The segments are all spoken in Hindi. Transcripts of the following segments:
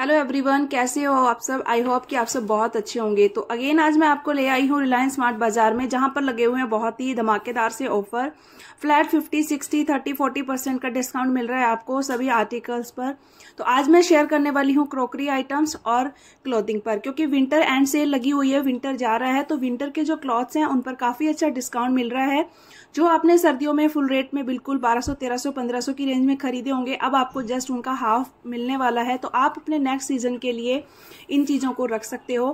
हेलो एवरीवन कैसे हो आप सब आई होप कि आप सब बहुत अच्छे होंगे तो अगेन आज मैं आपको ले आई हूँ रिलायंस स्मार्ट बाजार में जहां पर लगे हुए हैं बहुत ही धमाकेदार से ऑफर फ्लैट 50 60 30 40 परसेंट का डिस्काउंट मिल रहा है आपको सभी आर्टिकल्स पर तो आज मैं शेयर करने वाली हूँ क्रोकरी आइटम्स और क्लोथिंग पर क्योंकि विंटर एंड सेल लगी हुई है विंटर जा रहा है तो विंटर के जो क्लॉथ्स हैं उन पर काफी अच्छा डिस्काउंट मिल रहा है जो आपने सर्दियों में फुल रेट में बिल्कुल बारह सौ तेरह सौ पंद्रह सौ की रेंज में खरीदे होंगे अब आपको जस्ट उनका हाफ मिलने वाला है तो आप अपने नेक्स्ट सीजन के लिए इन चीज़ों को रख सकते हो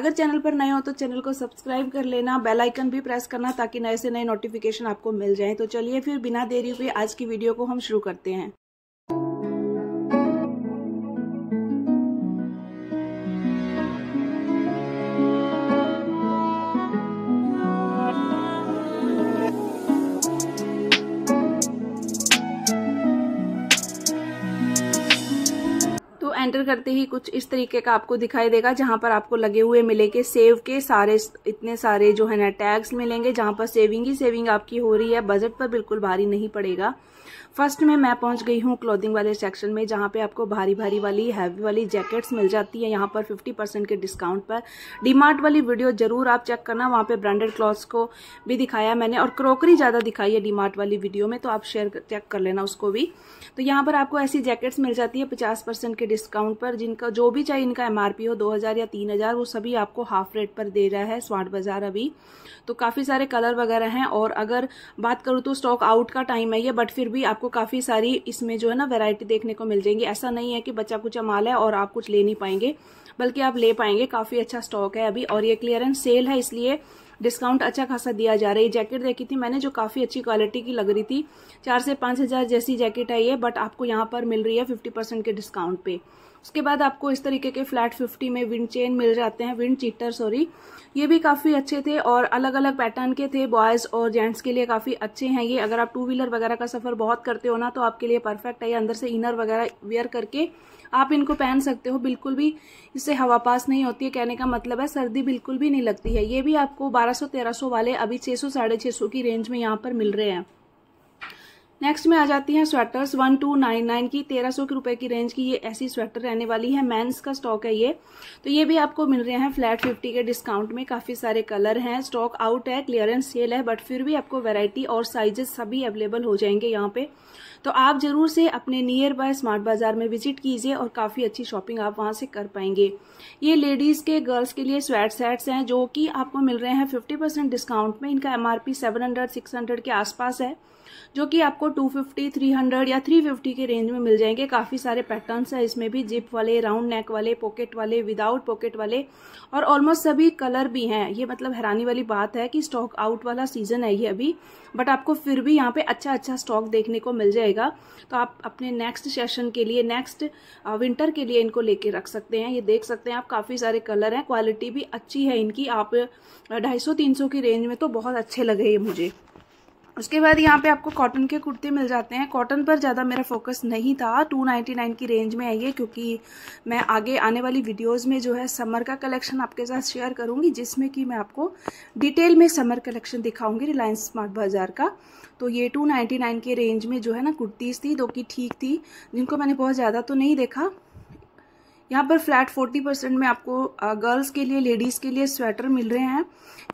अगर चैनल पर नए हो तो चैनल को सब्सक्राइब कर लेना बेल आइकन भी प्रेस करना ताकि नए से नए नोटिफिकेशन आपको मिल जाए तो चलिए फिर बिना देरी हुई आज की वीडियो को हम शुरू करते हैं एंटर करते ही कुछ इस तरीके का आपको दिखाई देगा जहां पर आपको लगे हुए मिलेंगे सेव के सारे इतने सारे जो है ना टैग्स मिलेंगे जहां पर सेविंग ही सेविंग आपकी हो रही है बजट पर बिल्कुल भारी नहीं पड़ेगा फर्स्ट में मैं पहुंच गई हूं क्लोथिंग वाले सेक्शन में जहां पे आपको भारी भारी वाली हैवी वाली जैकेट्स मिल जाती है यहां पर 50 परसेंट के डिस्काउंट पर डीमार्ट वाली वीडियो जरूर आप चेक करना वहाँ पे ब्रांडेड क्लॉथ्स को भी दिखाया मैंने और क्रोकरी ज़्यादा दिखाई है डीमार्ट वाली वीडियो में तो आप शेयर चेक कर लेना उसको भी तो यहाँ पर आपको ऐसी जैकेट्स मिल जाती है पचास के डिस्काउंट पर जिनका जो भी चाहिए इनका एम हो दो या तीन वो सभी आपको हाफ रेट पर दे रहा है स्मार्ट बाजार अभी तो काफ़ी सारे कलर वगैरह हैं और अगर बात करूँ तो स्टॉक आउट का टाइम है ये बट फिर भी आपको आपको काफ़ी सारी इसमें जो है ना वैरायटी देखने को मिल जाएंगी ऐसा नहीं है कि बच्चा कुछ माल है और आप कुछ ले नहीं पाएंगे बल्कि आप ले पाएंगे काफ़ी अच्छा स्टॉक है अभी और ये क्लियरेंस सेल है इसलिए डिस्काउंट अच्छा खासा दिया जा रहा है जैकेट देखी थी मैंने जो काफ़ी अच्छी क्वालिटी की लग रही थी चार से पाँच हज़ार जैसी जैकेट है ये बट आपको यहाँ पर मिल रही है फिफ्टी परसेंट के डिस्काउंट पर उसके बाद आपको इस तरीके के फ्लैट फिफ्टी में विंड चेन मिल जाते हैं विंड चीटर सॉरी ये भी काफ़ी अच्छे थे और अलग अलग पैटर्न के थे बॉयज़ और जेंट्स के लिए काफ़ी अच्छे हैं ये अगर आप टू व्हीलर वगैरह का सफ़र बहुत करते हो ना तो आपके लिए परफेक्ट है ये अंदर से इनर वगैरह वेयर करके आप इनको पहन सकते हो बिल्कुल भी इससे हवा पास नहीं होती है कहने का मतलब है सर्दी बिल्कुल भी नहीं लगती है ये भी आपको बारह सौ वाले अभी छः सौ की रेंज में यहाँ पर मिल रहे हैं नेक्स्ट में आ जाती हैं sweaters one two nine nine की तेरह सौ रुपए की रेंज की ये ऐसी स्वेटर रहने वाली है मेंस का स्टॉक है ये तो ये भी आपको मिल रहे हैं फ्लैट फिफ्टी के डिस्काउंट में काफी सारे कलर हैं स्टॉक आउट है क्लियरेंस सेल है बट फिर भी आपको वैरायटी और साइजेस सभी अवेलेबल हो जाएंगे यहाँ पे तो आप ज़रूर से अपने नियर बाय स्मार्ट बाज़ार में विजिट कीजिए और काफ़ी अच्छी शॉपिंग आप वहां से कर पाएंगे ये लेडीज़ के गर्ल्स के लिए स्वेट सेट्स हैं जो कि आपको मिल रहे हैं फिफ्टी परसेंट डिस्काउंट में इनका MRP 700 600 seven hundred six hundred के आसपास है जो कि आपको टू फिफ्टी थ्री हंड्रेड या थ्री फिफ्टी के रेंज में मिल जाएंगे काफ़ी सारे पैटर्न है इसमें भी जिप वाले राउंड नेक वाले पॉकेट वाले विदाउट पॉकेट वाले और ऑलमोस्ट सभी कलर भी हैं ये मतलब हैरानी वाली बात है कि स्टॉक आउट वाला सीजन है ये अभी बट आपको फिर भी यहाँ पे अच्छा अच्छा स्टॉक देखने को मिल जाएगा जाएगा तो आप अपने नेक्स्ट सेशन के लिए नेक्स्ट विंटर के लिए इनको लेके रख सकते हैं ये देख सकते हैं आप काफ़ी सारे कलर हैं क्वालिटी भी अच्छी है इनकी आप ढाई सौ तीन सौ की रेंज में तो बहुत अच्छे लगे ये मुझे उसके बाद यहाँ पे आपको कॉटन के कुर्ते मिल जाते हैं कॉटन पर ज़्यादा मेरा फोकस नहीं था 299 की रेंज में है ये क्योंकि मैं आगे आने वाली वीडियोस में जो है समर का कलेक्शन आपके साथ शेयर करूँगी जिसमें कि मैं आपको डिटेल में समर कलेक्शन दिखाऊंगी रिलायंस स्मार्ट बाज़ार का तो ये 299 के रेंज में जो है ना कुर्तीज़ थी जो कि ठीक थी जिनको मैंने बहुत ज़्यादा तो नहीं देखा यहाँ पर फ्लैट फोर्टी परसेंट में आपको गर्ल्स के लिए लेडीज़ के लिए स्वेटर मिल रहे हैं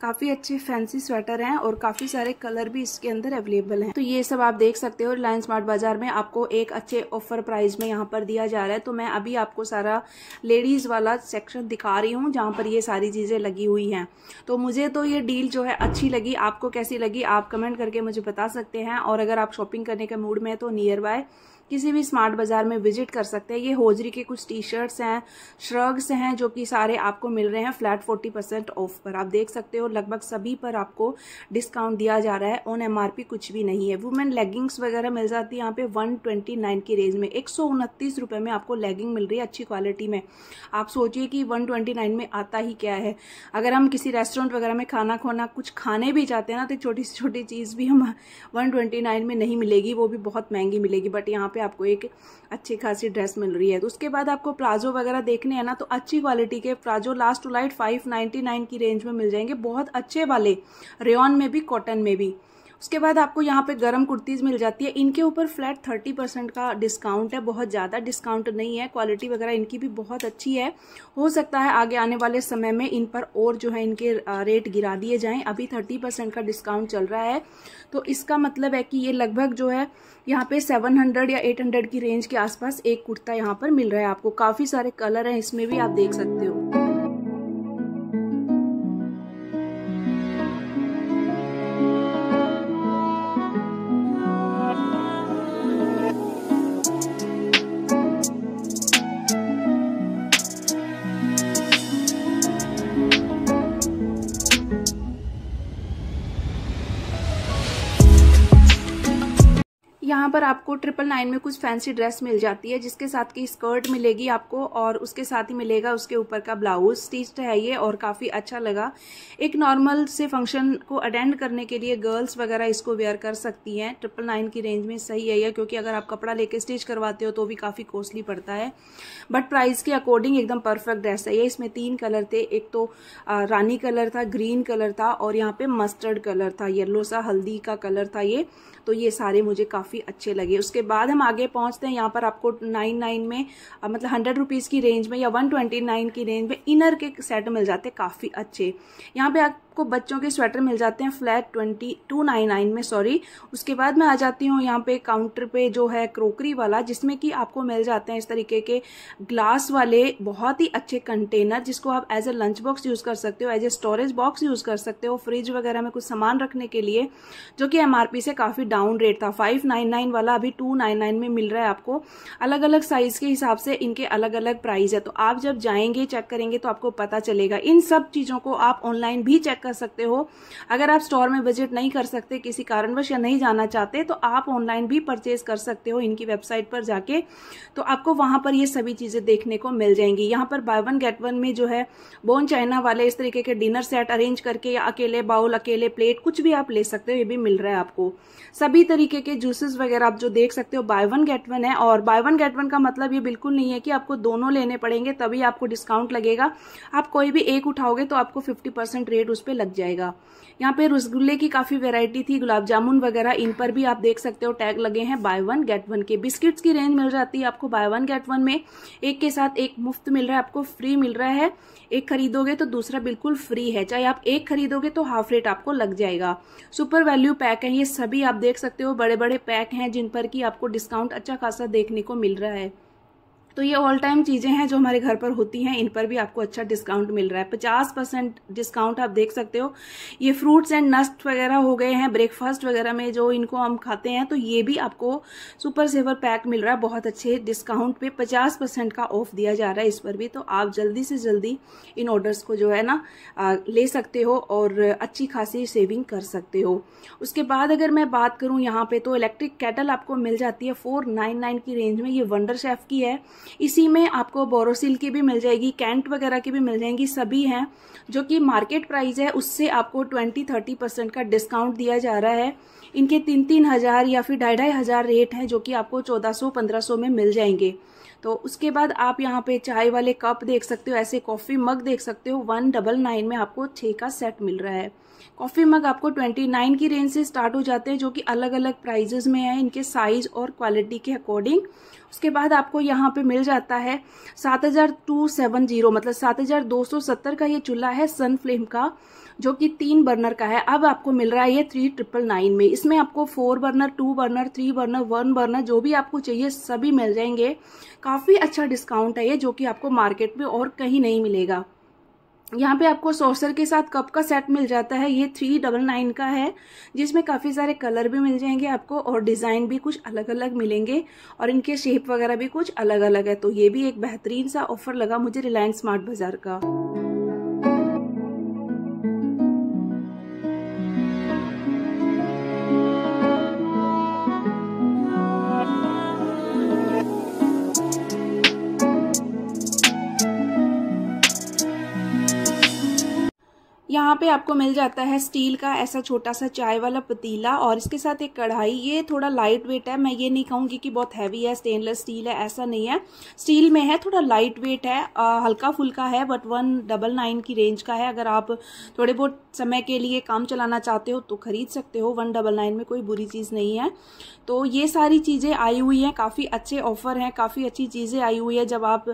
काफ़ी अच्छे फैंसी स्वेटर हैं और काफ़ी सारे कलर भी इसके अंदर अवेलेबल हैं तो ये सब आप देख सकते हो रिलायंस स्मार्ट बाजार में आपको एक अच्छे ऑफर प्राइस में यहाँ पर दिया जा रहा है तो मैं अभी आपको सारा लेडीज़ वाला सेक्शन दिखा रही हूँ जहाँ पर ये सारी चीज़ें लगी हुई हैं तो मुझे तो ये डील जो है अच्छी लगी आपको कैसी लगी आप कमेंट करके मुझे बता सकते हैं और अगर आप शॉपिंग करने के मूड में तो नियर बाय किसी भी स्मार्ट बाजार में विजिट कर सकते हैं ये होजरी के कुछ टी शर्ट्स हैं श्रग्स हैं जो कि सारे आपको मिल रहे हैं फ्लैट फोर्टी परसेंट ऑफ पर आप देख सकते हो लगभग सभी पर आपको डिस्काउंट दिया जा रहा है ऑन एम कुछ भी नहीं है वुमेन लेगिंग्स वगैरह मिल जाती है यहाँ पे वन की रेंज में एक रुपए में आपको लेगिंग मिल रही है अच्छी क्वालिटी में आप सोचिए कि वन में आता ही क्या है अगर हम किसी रेस्टोरेंट वगैरह में खाना खोना कुछ खाने भी जाते हैं ना तो छोटी सी छोटी चीज़ भी हम वन में नहीं मिलेगी वो भी बहुत महंगी मिलेगी बट यहाँ पे आपको एक अच्छी खासी ड्रेस मिल रही है तो उसके बाद आपको प्लाजो वगैरह देखने हैं ना तो अच्छी क्वालिटी के palazzo last two light five nine की रेंज में मिल जाएंगे बहुत अच्छे वाले रेन में भी कॉटन में भी उसके बाद आपको यहाँ पे गरम कुर्तीज़ मिल जाती है इनके ऊपर फ्लैट थर्टी परसेंट का डिस्काउंट है बहुत ज़्यादा डिस्काउंट नहीं है क्वालिटी वगैरह इनकी भी बहुत अच्छी है हो सकता है आगे आने वाले समय में इन पर और जो है इनके रेट गिरा दिए जाएँ अभी थर्टी परसेंट का डिस्काउंट चल रहा है तो इसका मतलब है कि ये लगभग जो है यहाँ पे सेवन हंड्रेड या एट हंड्रेड की रेंज के आसपास एक कुर्ता यहाँ पर मिल रहा है आपको काफ़ी सारे कलर हैं इसमें भी आप देख सकते हो यहाँ पर आपको ट्रिपल नाइन में कुछ फैंसी ड्रेस मिल जाती है जिसके साथ की स्कर्ट मिलेगी आपको और उसके साथ ही मिलेगा उसके ऊपर का ब्लाउज स्टिच है ये और काफ़ी अच्छा लगा एक नॉर्मल से फंक्शन को अटेंड करने के लिए गर्ल्स वगैरह इसको वेयर कर सकती हैं ट्रिपल नाइन की रेंज में सही है यह क्योंकि अगर आप कपड़ा लेके स्टिच करवाते हो तो भी काफ़ी कॉस्टली पड़ता है बट प्राइस के अकॉर्डिंग एकदम परफेक्ट ड्रेस है ये इसमें तीन कलर थे एक तो रानी कलर था ग्रीन कलर था और यहाँ पे मस्टर्ड कलर था येल्लो सा हल्दी का कलर था ये तो ये सारे मुझे काफ़ी अच्छे लगे उसके बाद हम आगे पहुँचते हैं यहाँ पर आपको नाइन नाइन में मतलब हंड्रेड रुपीज़ की रेंज में या वन ट्वेंटी नाइन की रेंज में इनर के सेट मिल जाते काफ़ी अच्छे यहाँ पे आपको बच्चों के स्वेटर मिल जाते हैं flat twenty two nine nine में सॉरी उसके बाद मैं आ जाती हूँ यहाँ पे काउंटर पे जो है क्रोकरी वाला जिसमें कि आपको मिल जाते हैं इस तरीके के ग्लास वाले बहुत ही अच्छे कंटेनर जिसको आप as a lunch box use कर सकते हो as a storage box use कर सकते हो फ्रिज वगैरह में कुछ सामान रखने के लिए जो कि एम से काफ़ी डाउन रेट था फाइव नाइन नाइन वाला अभी टू नाइन नाइन में मिल रहा है आपको अलग अलग साइज़ के हिसाब से इनके अलग अलग प्राइस है तो आप जब जाएंगे चेक करेंगे तो आपको पता चलेगा इन सब चीज़ों को आप ऑनलाइन भी चेक कर सकते हो अगर आप स्टोर में विजिट नहीं कर सकते किसी कारणवश या नहीं जाना चाहते तो आप ऑनलाइन भी परचेज कर सकते हो इनकी वेबसाइट पर जाके तो आपको वहां पर ये सभी चीज़ें देखने को मिल जाएंगी यहाँ पर बाय वन गेट वन में जो है बोन चाइना वाले इस तरीके के डिनर सेट अरेंज करके या अकेले बाउल अकेले प्लेट कुछ भी आप ले सकते हो ये भी मिल रहा है आपको सभी तरीके के जूसेस वगैरह आप जो देख सकते हो बाय वन गेट वन है और बाय वन गेट वन का मतलब ये बिल्कुल नहीं है कि आपको दोनों लेने पड़ेंगे तभी आपको डिस्काउंट लगेगा आप कोई भी एक उठाओगे तो आपको फिफ्टी परसेंट रेट उस पर पे लग जाएगा यहाँ पे रसगुल्ले की काफ़ी वेराइटी थी गुलाब जामुन वगैरह इन पर भी आप देख सकते हो टैग लगे हैं बाय वन गेट वन के बिस्किट्स की रेंज मिल जाती है आपको बाय वन गेट वन में एक के साथ एक मुफ्त मिल रहा है आपको फ्री मिल रहा है एक खरीदोगे तो दूसरा बिल्कुल फ्री है चाहे आप एक खरीदोगे तो हाफ रेट आपको लग जाएगा सुपर वैल्यू पैक है ये सभी आप देख सकते हो बड़े बड़े पैक हैं जिन पर कि आपको डिस्काउंट अच्छा खासा देखने को मिल रहा है तो ये ऑल टाइम चीज़ें हैं जो हमारे घर पर होती हैं इन पर भी आपको अच्छा डिस्काउंट मिल रहा है पचास परसेंट डिस्काउंट आप देख सकते हो ये फ्रूट्स एंड नस्ट वगैरह हो गए हैं ब्रेकफास्ट वगैरह में जो इनको हम खाते हैं तो ये भी आपको सुपर सेवर पैक मिल रहा है बहुत अच्छे डिस्काउंट पे पचास परसेंट का ऑफ दिया जा रहा है इस पर भी तो आप जल्दी से जल्दी इन ऑर्डर्स को जो है ना ले सकते हो और अच्छी खासी सेविंग कर सकते हो उसके बाद अगर मैं बात करूँ यहाँ पे तो इलेक्ट्रिक कैटल आपको मिल जाती है फोर नाइन नाइन की रेंज में ये वंडर शेफ की है इसी में आपको बोरोसिल की भी मिल जाएगी कैंट वगैरह की भी मिल जाएंगी सभी हैं जो कि मार्केट प्राइस है उससे आपको ट्वेंटी थर्टी परसेंट का डिस्काउंट दिया जा रहा है इनके तीन तीन हज़ार या फिर ढाई ढाई हज़ार रेट हैं जो कि आपको चौदह सौ पंद्रह सौ में मिल जाएंगे तो उसके बाद आप यहाँ पे चाय वाले कप देख सकते हो ऐसे कॉफ़ी मग देख सकते हो वन डबल नाइन में आपको छः का सेट मिल रहा है कॉफ़ी मग आपको ट्वेंटी नाइन की रेंज से स्टार्ट हो जाते हैं जो कि अलग अलग प्राइजेज में है इनके साइज और क्वालिटी के अकॉर्डिंग उसके बाद आपको यहाँ पे मिल जाता है सात हजार टू सेवन जीरो मतलब सात हजार दो सौ सत्तर का ये चूल्हा है सन फ्लेम का जो कि तीन बर्नर का है अब आपको मिल रहा है ये थ्री ट्रिपल नाइन में इसमें आपको four burner two burner three burner one burner जो भी आपको चाहिए सभी मिल जाएंगे काफ़ी अच्छा डिस्काउंट है ये जो कि आपको मार्केट में और कहीं नहीं मिलेगा यहाँ पे आपको सोसर के साथ कप का सेट मिल जाता है ये थ्री डबल नाइन का है जिसमें काफ़ी सारे कलर भी मिल जाएंगे आपको और डिज़ाइन भी कुछ अलग अलग मिलेंगे और इनके शेप वगैरह भी कुछ अलग अलग है तो ये भी एक बेहतरीन सा ऑफर लगा मुझे रिलायंस स्मार्ट बाजार का यहाँ पे आपको मिल जाता है स्टील का ऐसा छोटा सा चाय वाला पतीला और इसके साथ एक कढ़ाई ये थोड़ा लाइट वेट है मैं ये नहीं कहूँगी कि बहुत हैवी है स्टेनलेस स्टील है ऐसा नहीं है स्टील में है थोड़ा लाइट वेट है आ, हल्का फुल्का है बट वन डबल नाइन की रेंज का है अगर आप थोड़े बहुत समय के लिए काम चलाना चाहते हो तो खरीद सकते हो वन डबल नाइन में कोई बुरी चीज़ नहीं है तो ये सारी चीज़ें आई हुई हैं काफ़ी अच्छे ऑफर हैं काफ़ी अच्छी चीज़ें आई हुई है जब आप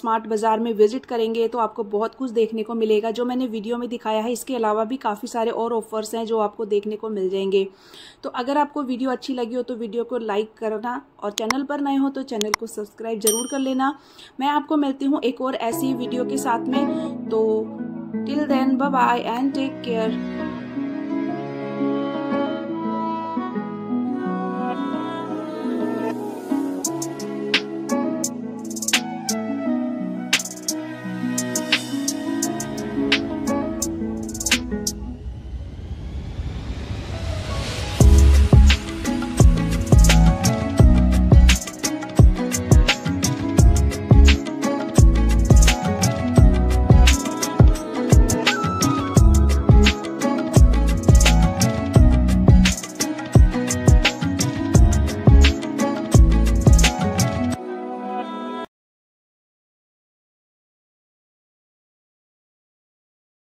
स्मार्ट बाज़ार में विजिट करेंगे तो आपको बहुत कुछ देखने को मिलेगा जो मैंने वीडियो में दिखाया है इसके अलावा भी काफ़ी सारे और ऑफर्स हैं जो आपको देखने को मिल जाएंगे तो अगर आपको वीडियो अच्छी लगी हो तो वीडियो को लाइक करना और चैनल पर नए हो तो चैनल को सब्सक्राइब जरूर कर लेना मैं आपको मिलती हूँ एक और ऐसी वीडियो के साथ में तो till then bye and take care